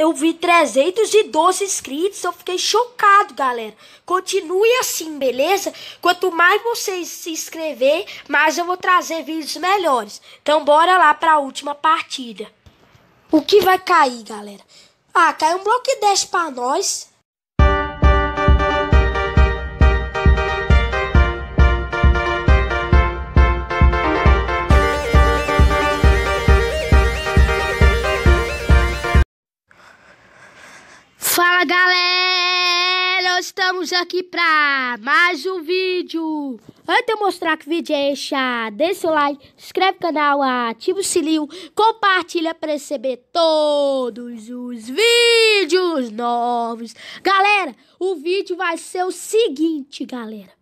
eu vi 312 inscritos, eu fiquei chocado, galera. Continue assim, beleza? Quanto mais vocês se inscrever, mais eu vou trazer vídeos melhores. Então bora lá para a última partida. O que vai cair, galera? Ah, caiu um bloco de 10 para nós. Fala galera, estamos aqui pra mais um vídeo Antes de eu mostrar que vídeo é esse, ah, deixa o like, inscreve no canal, ah, ativa o sininho Compartilha pra receber todos os vídeos novos Galera, o vídeo vai ser o seguinte, galera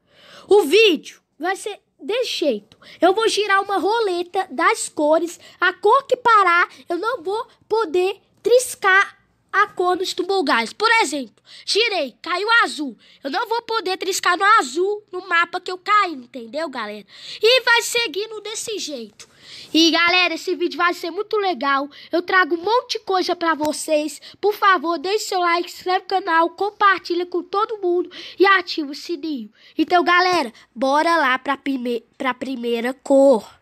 O vídeo vai ser desse jeito. Eu vou girar uma roleta das cores. A cor que parar, eu não vou poder triscar a cor dos tubogás. Por exemplo, girei, caiu azul. Eu não vou poder triscar no azul no mapa que eu caí, entendeu, galera? E vai seguindo desse jeito. E galera, esse vídeo vai ser muito legal. Eu trago um monte de coisa pra vocês. Por favor, deixe seu like, inscreve no canal, compartilha com todo mundo e ativa o sininho. Então, galera, bora lá pra, prime pra primeira cor.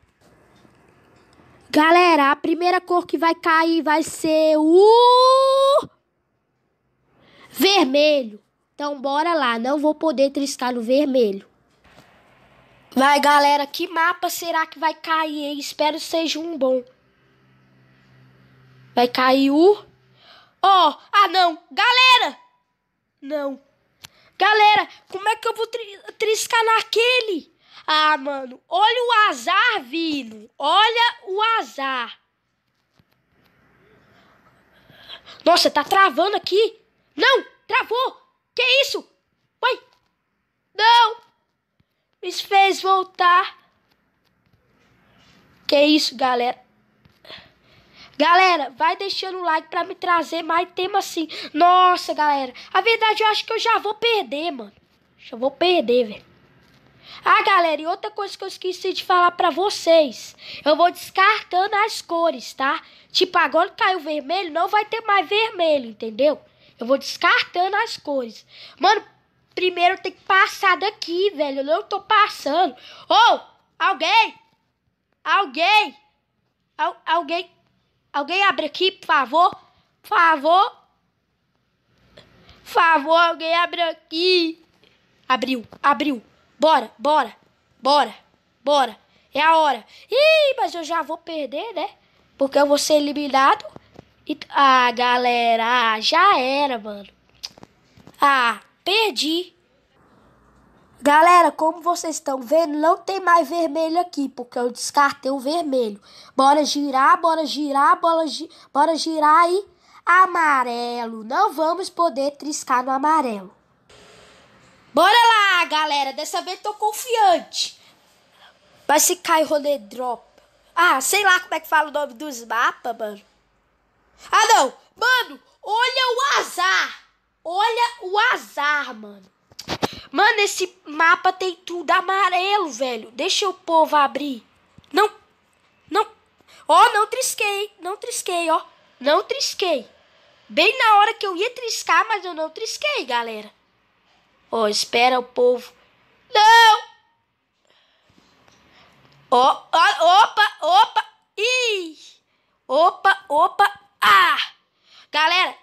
Galera, a primeira cor que vai cair vai ser o vermelho. Então bora lá, não vou poder triscar no vermelho. Vai, galera, que mapa será que vai cair? Hein? Espero seja um bom. Vai cair o Ó, oh, ah não, galera! Não. Galera, como é que eu vou tri triscar naquele? Ah, mano, olha o azar vindo. Olha o azar. Nossa, tá travando aqui. Não, travou. Que isso? Vai. Não. Me fez voltar. Que isso, galera. Galera, vai deixando o like pra me trazer mais tema assim. Nossa, galera. A verdade, eu acho que eu já vou perder, mano. Já vou perder, velho. Ah, galera, e outra coisa que eu esqueci de falar para vocês. Eu vou descartando as cores, tá? Tipo, agora que caiu vermelho, não vai ter mais vermelho, entendeu? Eu vou descartando as cores. Mano, primeiro tem que passar daqui, velho. Eu não tô passando. Ô, oh, alguém! Alguém! Al alguém! Alguém abre aqui, por favor. Por favor. Por favor, alguém abre aqui. Abriu, abriu. Bora, bora, bora, bora. É a hora. Ih, mas eu já vou perder, né? Porque eu vou ser eliminado. E... Ah, galera, já era, mano. Ah, perdi. Galera, como vocês estão vendo, não tem mais vermelho aqui, porque eu descartei o vermelho. Bora girar, bora girar, bora, gi... bora girar e amarelo. Não vamos poder triscar no amarelo. Bora lá, galera. Dessa vez tô confiante. Vai se cai rolê drop. Ah, sei lá como é que fala o nome dos mapas, mano. Ah, não. Mano, olha o azar. Olha o azar, mano. Mano, esse mapa tem tudo amarelo, velho. Deixa o povo abrir. Não. Não. Ó, oh, não trisquei. Não trisquei, ó. Não trisquei. Bem na hora que eu ia triscar, mas eu não trisquei, galera. Oh, espera o povo. Não! Oh, oh, opa, opa! Ih! Opa, opa! Ah! Galera!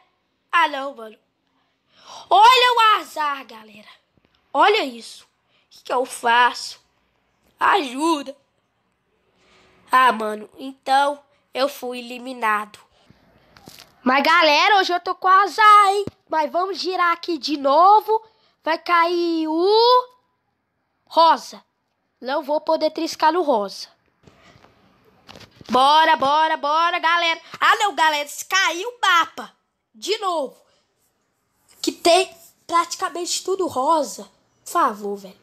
Ah, não, mano. Olha o azar, galera. Olha isso. O que eu faço? Ajuda! Ah, mano, então eu fui eliminado. Mas galera, hoje eu tô com azar, hein? Mas vamos girar aqui de novo vai cair o rosa. Não vou poder triscar no rosa. Bora, bora, bora, galera. Ah, não, galera, caiu o mapa. De novo. Que tem praticamente tudo rosa. Por favor, velho.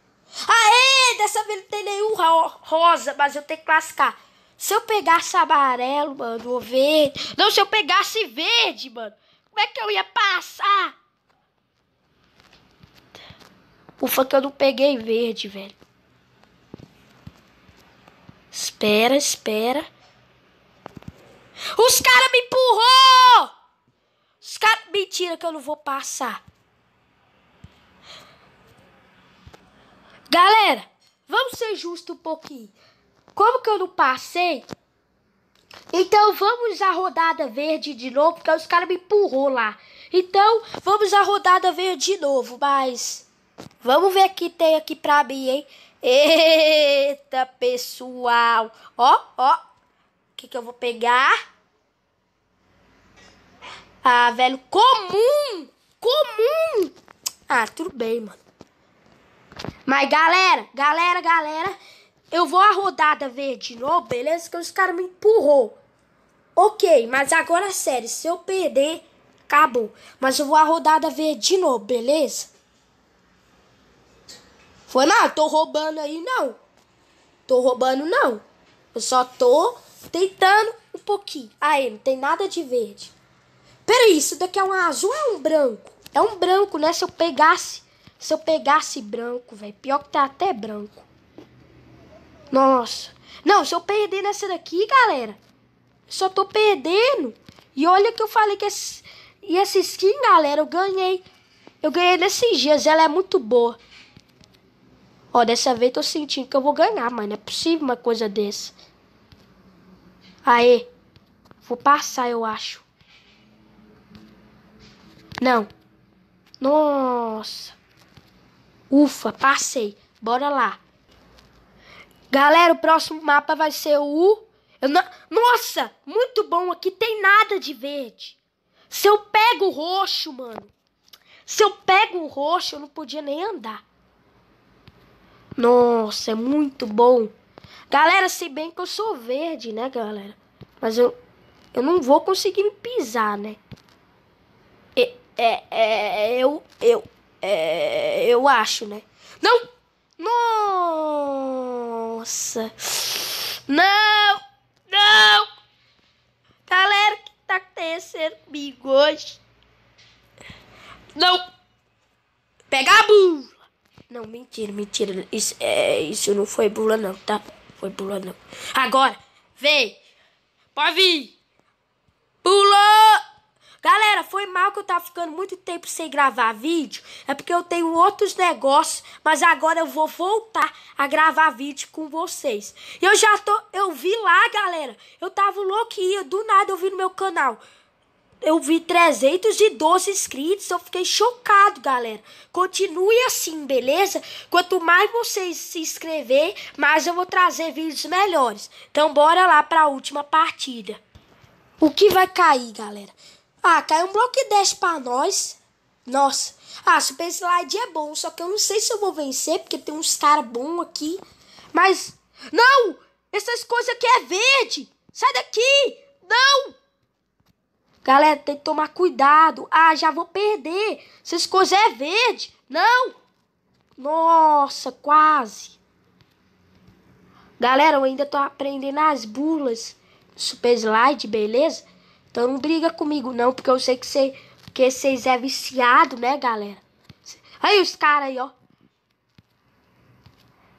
Aê, dessa vez não tem nenhum rosa, mas eu tenho que classificar. Se eu pegasse amarelo, mano, ou verde. Não, se eu pegasse verde, mano. Como é que eu ia passar? Ufa que eu não peguei verde, velho. Espera, espera. Os caras me empurrou! Os caras... Mentira que eu não vou passar. Galera, vamos ser justos um pouquinho. Como que eu não passei? Então vamos à rodada verde de novo, porque os caras me empurrou lá. Então vamos à rodada verde de novo, mas... Vamos ver o que tem aqui pra abrir, hein? Eita, pessoal. Ó, ó. O que, que eu vou pegar? Ah, velho. Comum. Comum. Ah, tudo bem, mano. Mas, galera, galera, galera. Eu vou a rodada verde de novo, beleza? Que os caras me empurrou. Ok, mas agora sério. Se eu perder, acabou. Mas eu vou a rodada verde de novo, beleza? Foi, não, tô roubando aí, não. Tô roubando, não. Eu só tô tentando um pouquinho. Aí, não tem nada de verde. Peraí, isso daqui é um azul ou é um branco? É um branco, né? Se eu pegasse. Se eu pegasse branco, velho. Pior que tá até branco. Nossa. Não, se eu perder nessa daqui, galera. Só tô perdendo. E olha que eu falei que esse, e essa skin, galera, eu ganhei. Eu ganhei nesses dias. Ela é muito boa. Ó, dessa vez tô sentindo que eu vou ganhar, mano. É possível uma coisa dessa. Aê. Vou passar, eu acho. Não. Nossa. Ufa, passei. Bora lá. Galera, o próximo mapa vai ser o... Não... Nossa, muito bom. Aqui tem nada de verde. Se eu pego o roxo, mano. Se eu pego o roxo, eu não podia nem andar. Nossa, é muito bom. Galera, se bem que eu sou verde, né, galera? Mas eu, eu não vou conseguir me pisar, né? É, é, é eu, eu, é, eu acho, né? Não! Nossa! Não! Não! Galera, o que tá acontecendo comigo hoje? Não! Pega a burra! Não, mentira, mentira. Isso, é, isso não foi bula, não, tá? Foi bula, não. Agora, vem! Pode vir! Pula! Galera, foi mal que eu tava ficando muito tempo sem gravar vídeo. É porque eu tenho outros negócios, mas agora eu vou voltar a gravar vídeo com vocês. Eu já tô, eu vi lá, galera. Eu tava louquinha, do nada eu vi no meu canal eu vi 312 inscritos, eu fiquei chocado, galera. Continue assim, beleza? Quanto mais vocês se inscrever, mais eu vou trazer vídeos melhores. Então bora lá para a última partida. O que vai cair, galera? Ah, caiu um bloco 10 para nós. Nossa. Ah, Super Slide é bom, só que eu não sei se eu vou vencer, porque tem uns caras bons aqui. Mas, não! Essas coisas aqui é verde! Sai daqui! Não! Galera, tem que tomar cuidado. Ah, já vou perder. Se essa coisa é verde. Não. Nossa, quase. Galera, eu ainda tô aprendendo as bulas. Super slide, beleza? Então não briga comigo não, porque eu sei que você que vocês é viciado, né, galera? Aí os caras aí, ó.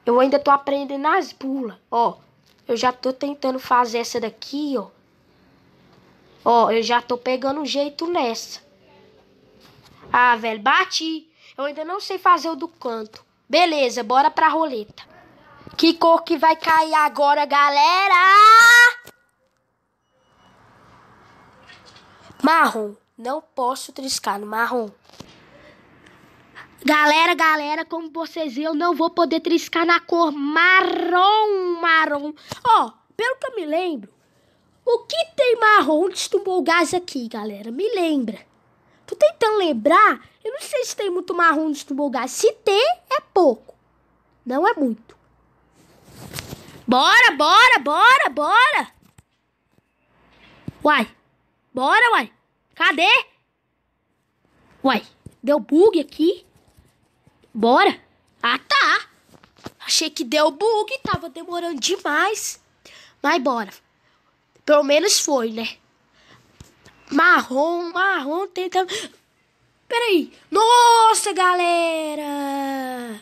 Eu ainda tô aprendendo as bulas, ó. Eu já tô tentando fazer essa daqui, ó. Ó, eu já tô pegando jeito nessa. Ah, velho, bati. Eu ainda não sei fazer o do canto. Beleza, bora pra roleta. Que cor que vai cair agora, galera? Marrom. Não posso triscar no marrom. Galera, galera, como vocês veem, eu não vou poder triscar na cor marrom, marrom. Ó, oh, pelo que eu me lembro, o que tem marrom de o gás aqui, galera? Me lembra. Tô tentando lembrar. Eu não sei se tem muito marrom de o gás. Se tem, é pouco. Não é muito. Bora, bora, bora, bora. Uai. Bora, uai. Cadê? Uai. Deu bug aqui. Bora. Ah, tá. Achei que deu bug. Tava demorando demais. Mas bora. Pelo menos foi, né? Marrom, marrom tenta. Peraí. Nossa, galera!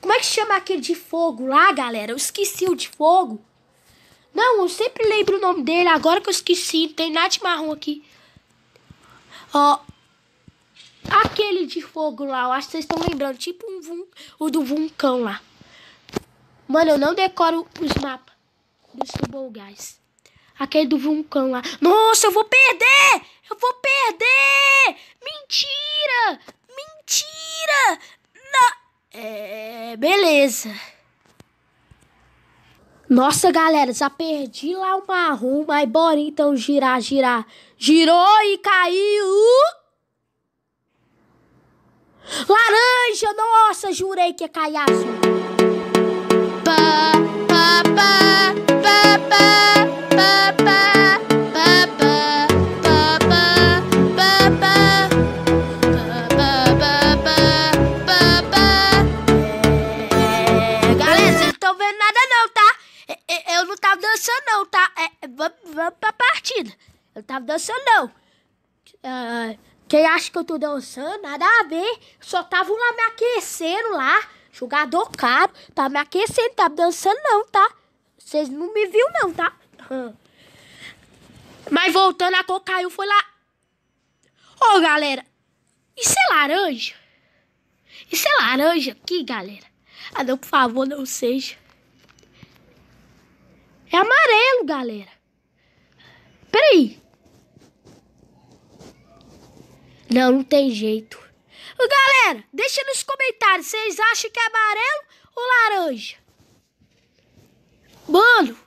Como é que chama aquele de fogo lá, galera? Eu esqueci o de fogo. Não, eu sempre lembro o nome dele. Agora que eu esqueci, tem Nath Marrom aqui. Ó. Aquele de fogo lá, eu acho que vocês estão lembrando. Tipo um o do vulcão lá. Mano, eu não decoro os mapas dos Tubol Guys aquele do vulcão lá. Nossa, eu vou perder! Eu vou perder! Mentira! Mentira! Não. É, beleza. Nossa, galera, já perdi lá o marrom, mas bora então girar, girar. Girou e caiu. Laranja, nossa, jurei que ia cair azul. Pá, pá, pá. Quem acha que eu tô dançando? Nada a ver. Só tava lá me aquecendo lá. Jogador caro. Tá me aquecendo, tá dançando não, tá? Vocês não me viu não, tá? Mas voltando, a cocaína foi lá. Ô, oh, galera. Isso é laranja? Isso é laranja aqui, galera? Ah, não, por favor, não seja. É amarelo, galera. Peraí. Não, não tem jeito. Galera, deixa nos comentários, vocês acham que é amarelo ou laranja? Mano,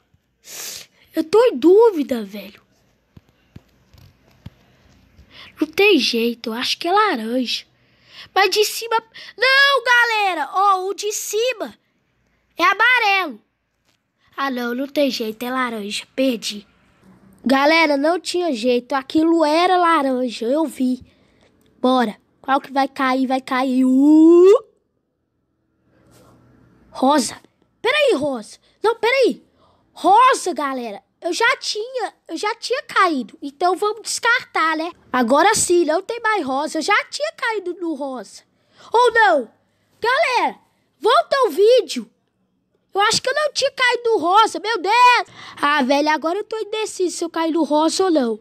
eu tô em dúvida, velho. Não tem jeito, eu acho que é laranja. Mas de cima... Não, galera, ó, o de cima é amarelo. Ah, não, não tem jeito, é laranja, perdi. Galera, não tinha jeito, aquilo era laranja, eu vi. Bora. Qual que vai cair? Vai cair. o Rosa. Peraí, Rosa. Não, peraí. Rosa, galera. Eu já tinha, eu já tinha caído. Então vamos descartar, né? Agora sim, não tem mais rosa. Eu já tinha caído no rosa. Ou não? Galera, volta ao vídeo. Eu acho que eu não tinha caído no rosa, meu Deus. Ah, velho, agora eu tô indeciso se eu caí no rosa ou não.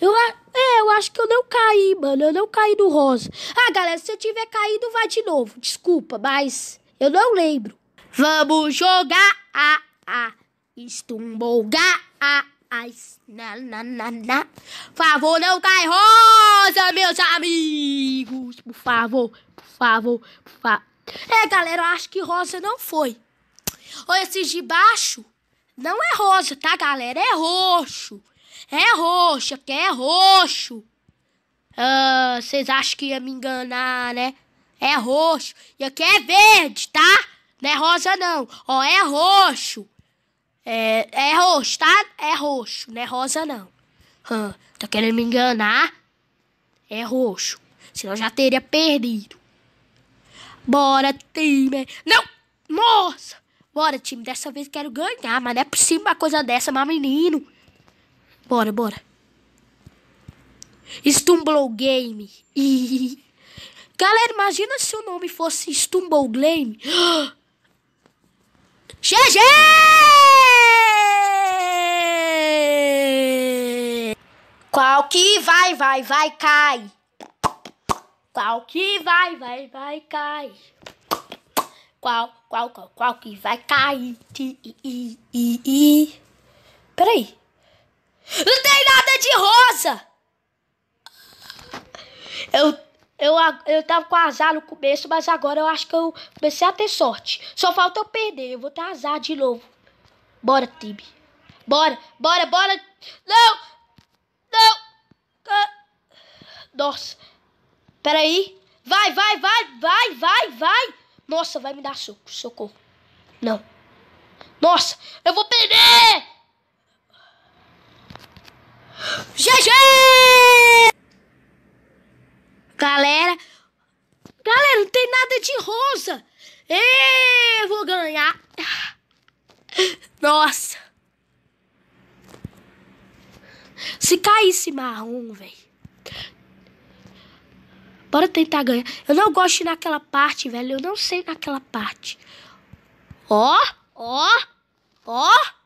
Eu, é, eu acho que eu não caí, mano. Eu não caí no rosa. Ah, galera, se eu tiver caído, vai de novo. Desculpa, mas eu não lembro. Vamos jogar a a a na na na na. Por favor, não cai rosa, meus amigos. Por favor, por favor, por favor. É, galera, eu acho que rosa não foi. Ou esses de baixo não é rosa, tá, galera? É roxo. É roxa, aqui é roxo. Ah, vocês acham que ia me enganar, né? É roxo. E aqui é verde, tá? Não é rosa, não. Ó, é roxo. É, é roxo, tá? É roxo, não é rosa, não. Ah, tá querendo me enganar? É roxo. Senão já teria perdido. Bora, time. Não! Nossa! Bora, time. Dessa vez quero ganhar, mas não é possível uma coisa dessa, mas menino. Bora, bora. Stumble Game. Galera, imagina se o nome fosse Stumble Game. GG! Qual que vai, vai, vai, cai. Qual que vai, vai, vai, cai. Qual, qual, qual, qual que vai cair. Peraí. Não tem nada de rosa! Eu, eu, eu tava com azar no começo, mas agora eu acho que eu comecei a ter sorte. Só falta eu perder, eu vou ter azar de novo. Bora, Tibi. Bora, bora, bora. Não! Não! Ah. Nossa. Peraí. Vai, vai, vai, vai, vai, vai. Nossa, vai me dar soco, socorro. Não. Nossa, eu vou perder! GG! Galera, galera, não tem nada de rosa. Eu vou ganhar. Nossa. Se caísse marrom, velho. Bora tentar ganhar. Eu não gosto naquela parte, velho. Eu não sei naquela parte. Ó, ó, ó.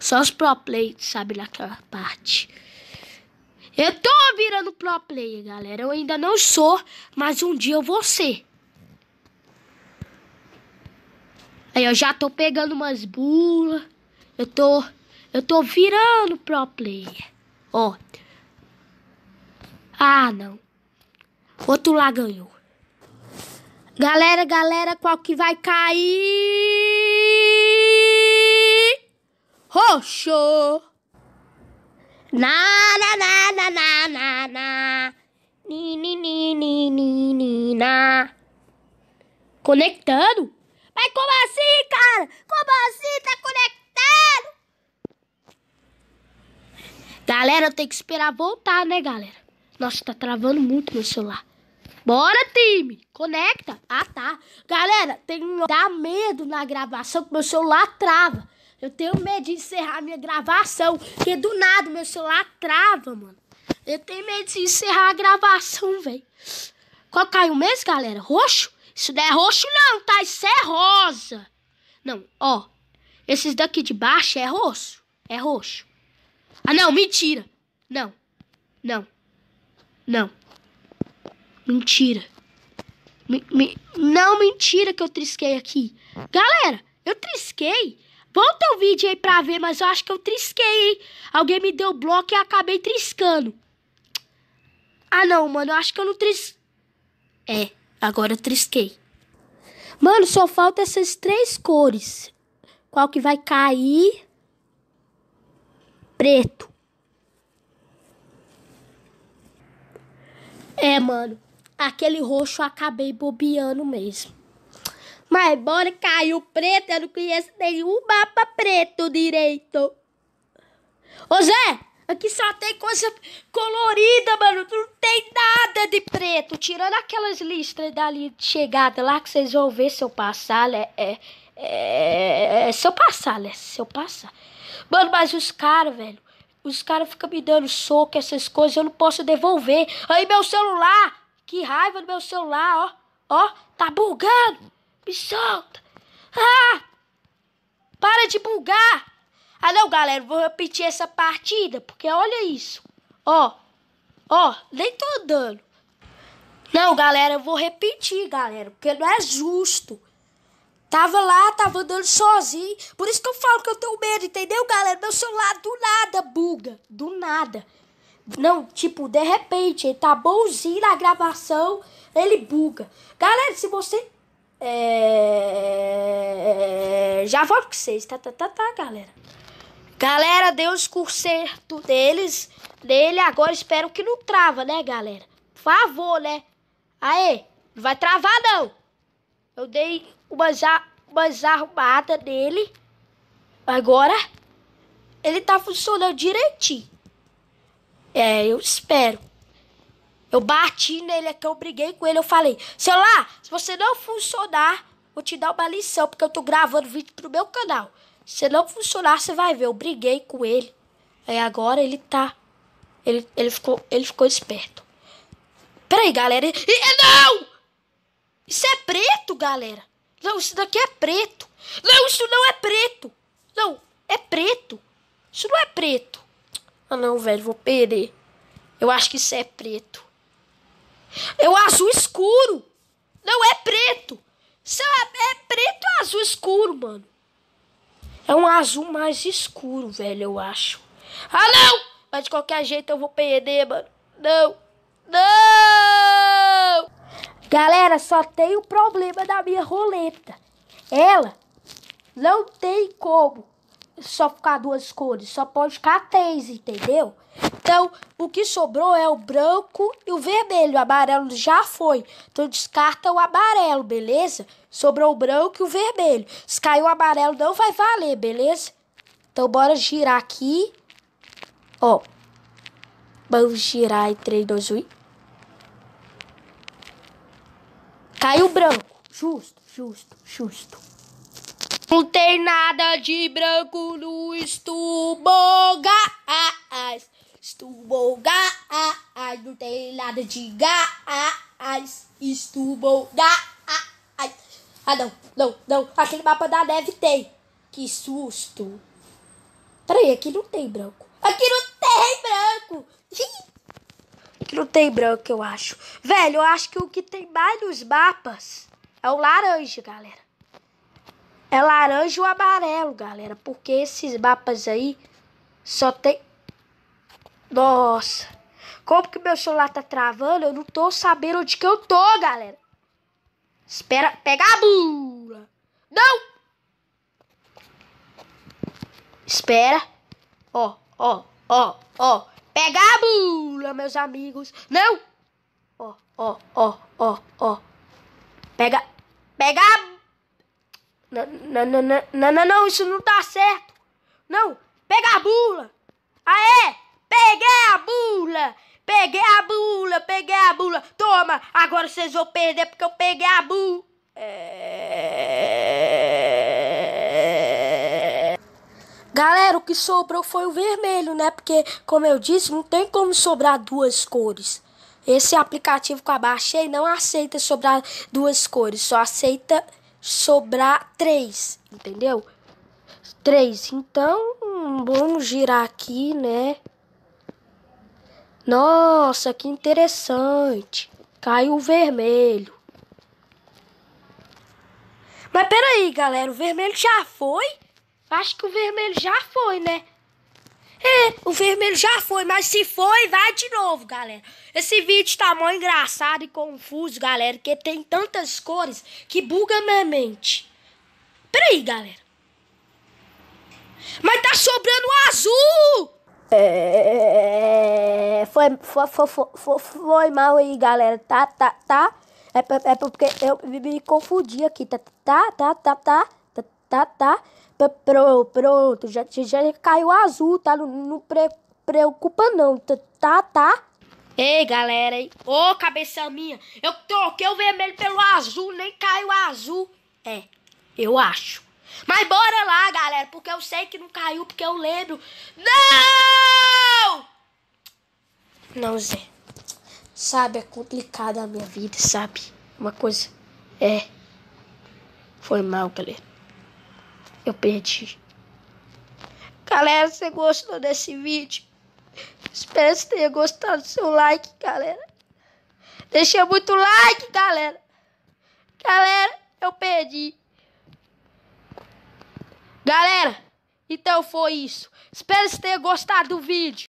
Só os pro play, sabe, naquela parte. Eu tô virando pro player, galera. Eu ainda não sou, mas um dia eu vou ser. Aí eu já tô pegando umas bulas. Eu tô eu tô virando pro player. Ó. Ah, não. Outro lá ganhou. Galera, galera, qual que vai cair? roxo. Na, na, na, na, na, na, na. Ni, ni, ni, ni, ni, ni, na. Conectando? Mas como assim, cara? Como assim tá conectado? Galera, eu tenho que esperar voltar, né, galera? Nossa, tá travando muito meu celular. Bora, time! Conecta! Ah, tá. Galera, tem... dá medo na gravação que meu celular trava. Eu tenho medo de encerrar minha gravação, porque do nada meu celular trava, mano. Eu tenho medo de encerrar a gravação, velho. Qual caiu mesmo, galera? Roxo? Isso não é roxo, não, tá? Isso é rosa. Não, ó. Esses daqui de baixo é roxo. É roxo. Ah, não, mentira. Não. Não. Não. Mentira. Me, me, não, mentira que eu trisquei aqui. Galera, eu trisquei. Volta o vídeo aí pra ver, mas eu acho que eu trisquei, hein? Alguém me deu bloco e acabei triscando. Ah, não, mano, eu acho que eu não tris... É, agora eu trisquei. Mano, só falta essas três cores. Qual que vai cair? Preto. É, mano, aquele roxo eu acabei bobeando mesmo. Mas bora caiu preto, eu não conheço nenhum mapa preto direito. Ô Zé, aqui só tem coisa colorida, mano. Não tem nada de preto. Tirando aquelas listras dali de chegada lá que vocês vão ver se eu passar. É, é, é, é se eu passar, né? Se eu passar. Mano, mas os caras, velho. Os caras ficam me dando soco, essas coisas, eu não posso devolver. Aí meu celular, que raiva do meu celular, ó. Ó, tá bugando. Me solta! Ah! Para de bugar! Ah, não, galera, vou repetir essa partida, porque olha isso. Ó, ó, nem tô andando. Não, galera, eu vou repetir, galera, porque não é justo. Tava lá, tava andando sozinho. Por isso que eu falo que eu tenho medo, entendeu, galera? Meu celular do nada buga. Do nada. Não, tipo, de repente, ele tá bonzinho na gravação, ele buga. Galera, se você é... Já volto com vocês, tá, tá, tá, tá, galera. Galera, deu os conserto deles, dele agora, espero que não trava, né, galera? Por favor, né? Aê, não vai travar, não. Eu dei umas, umas arrumadas nele, agora ele tá funcionando direitinho. É, eu espero. Eu bati nele aqui, é eu briguei com ele, eu falei, celular, se você não funcionar, vou te dar uma lição, porque eu tô gravando vídeo pro meu canal. Se não funcionar, você vai ver. Eu briguei com ele. Aí agora ele tá. Ele, ele, ficou, ele ficou esperto. Peraí, galera. E, não! Isso é preto, galera. Não, isso daqui é preto. Não, isso não é preto. Não, é preto. Isso não é preto. Ah, não, velho, vou perder. Eu acho que isso é preto. É o azul escuro. Não é preto. É, é preto ou azul escuro, mano? É um azul mais escuro, velho, eu acho. Ah, não! Mas de qualquer jeito eu vou perder, mano. Não! Não! Galera, só tem o problema da minha roleta. Ela não tem como só ficar duas cores, só pode ficar três, entendeu? Então, o que sobrou é o branco e o vermelho. O amarelo já foi. Então, descarta o amarelo, beleza? Sobrou o branco e o vermelho. Se caiu o amarelo, não vai valer, beleza? Então, bora girar aqui. Ó. Vamos girar em 3, 2, 1. Caiu branco. Justo, justo, justo. Não tem nada de branco no estubogás. Ah, ah, estubogás. Ah, não tem nada de gás. Estubogás. Ah, não, não, não. Aquele mapa da neve tem. Que susto. Peraí, aqui não tem branco. Aqui não tem branco. Aqui não tem branco, eu acho. Velho, eu acho que o que tem mais nos mapas é o laranja, galera é laranja ou amarelo, galera. Porque esses mapas aí só tem... Nossa. Como que meu celular tá travando? Eu não tô sabendo onde que eu tô, galera. Espera. Pega a bula. Não! Espera. Ó, ó, ó, ó. Pega a bula, meus amigos. Não! Ó, ó, ó, ó, ó. Pega... Pega a não, não, não, não, não, isso não tá certo. Não, pega a bula. Aê, peguei a bula. Peguei a bula, peguei a bula. Toma, agora vocês vão perder porque eu peguei a bula. É. Galera, o que sobrou foi o vermelho, né? Porque, como eu disse, não tem como sobrar duas cores. Esse aplicativo que eu abaixei não aceita sobrar duas cores, só aceita sobrar 3, entendeu? 3. Então, vamos girar aqui, né? Nossa, que interessante. Caiu o vermelho. Mas peraí, galera, o vermelho já foi? Acho que o vermelho já foi, né? É, o vermelho já foi, mas se foi, vai de novo, galera. Esse vídeo tá mó engraçado e confuso, galera, que tem tantas cores que buga minha mente. Peraí, galera. Mas tá sobrando o azul! É, foi, foi, foi, foi, foi mal aí, galera, tá, tá, tá? É, é, é porque eu me confundi aqui, tá, tá, tá, tá, tá, tá, tá. tá pronto, já, já caiu azul, tá? Não, não pre, preocupa não, tá, tá, tá? Ei, galera, hein? Ô, cabeça minha, eu troquei o vermelho pelo azul, nem caiu azul. É, eu acho. Mas bora lá, galera, porque eu sei que não caiu, porque eu lembro. Não! Não, Zé. Sabe, é complicada a minha vida, sabe? Uma coisa. É. Foi mal, galera eu perdi. Galera, você gostou desse vídeo? Espero que tenha gostado. do Seu like, galera. Deixa muito like, galera. Galera, eu perdi. Galera, então foi isso. Espero que tenha gostado do vídeo.